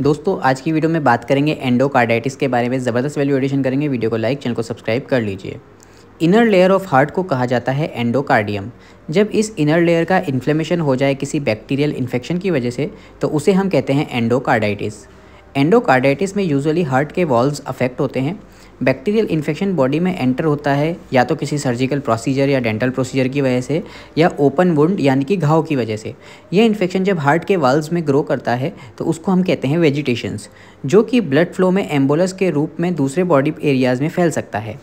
दोस्तों आज की वीडियो में बात करेंगे एंडोकार्डाइटिस के बारे में ज़बरदस्त वैल्यू एडिशन करेंगे वीडियो को लाइक चैनल को सब्सक्राइब कर लीजिए इनर लेयर ऑफ हार्ट को कहा जाता है एंडोकार्डियम जब इस इनर लेयर का इन्फ्लेमेशन हो जाए किसी बैक्टीरियल इन्फेक्शन की वजह से तो उसे हम कहते हैं एंडोकार्डाइटिस एंडोकार्डाइटिस में यूजुअली हार्ट के वॉल्व अफेक्ट होते हैं बैक्टीरियल इन्फेक्शन बॉडी में एंटर होता है या तो किसी सर्जिकल प्रोसीजर या डेंटल प्रोसीजर की वजह से या ओपन वुंड यानी कि घाव की वजह से यह इन्फेक्शन जब हार्ट के वाल्व्स में ग्रो करता है तो उसको हम कहते हैं वेजिटेशंस जो कि ब्लड फ्लो में एम्बोलस के रूप में दूसरे बॉडी एरियाज़ में फैल सकता है